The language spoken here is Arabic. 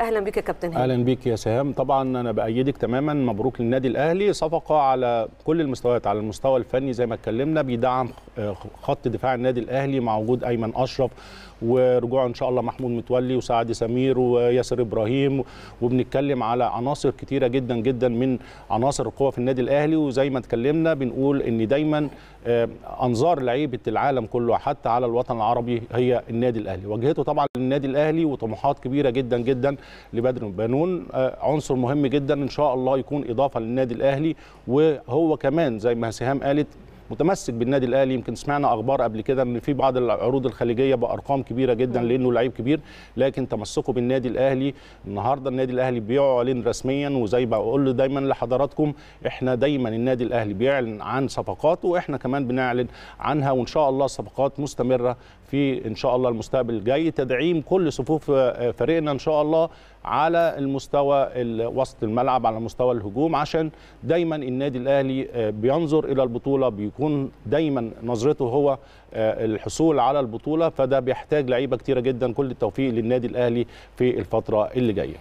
اهلا بك يا كابتن هاني اهلا بك يا سهام طبعا انا بايدك تماما مبروك للنادي الاهلي صفقه على كل المستويات على المستوى الفني زي ما اتكلمنا بيدعم خط دفاع النادي الاهلي مع وجود ايمن اشرف ورجوع ان شاء الله محمود متولي وسعد سمير وياسر ابراهيم وبنتكلم على عناصر كتيره جدا جدا من عناصر القوه في النادي الاهلي وزي ما اتكلمنا بنقول ان دايما آه، انظار لعيبه العالم كله حتى على الوطن العربي هي النادي الاهلي وجهته طبعا للنادي الاهلي وطموحات كبيره جدا جدا لبدر بنون آه، عنصر مهم جدا ان شاء الله يكون اضافه للنادي الاهلي وهو كمان زي ما سهام قالت متمسك بالنادي الاهلي يمكن سمعنا اخبار قبل كده ان في بعض العروض الخليجيه بارقام كبيره جدا نعم. لانه لعيب كبير لكن تمسكه بالنادي الاهلي النهارده النادي الاهلي بيعلن رسميا وزي ما بقول دايما لحضراتكم احنا دايما النادي الاهلي بيعلن عن صفقاته واحنا كمان بنعلن عنها وان شاء الله صفقات مستمره في ان شاء الله المستقبل الجاي تدعيم كل صفوف فريقنا ان شاء الله على المستوى وسط الملعب على مستوى الهجوم عشان دايما النادي الاهلي آه، بينظر الى البطوله بيكون دايما نظرته هو آه، الحصول على البطوله فده بيحتاج لعيبه كتيره جدا كل التوفيق للنادي الاهلي في الفتره اللي جايه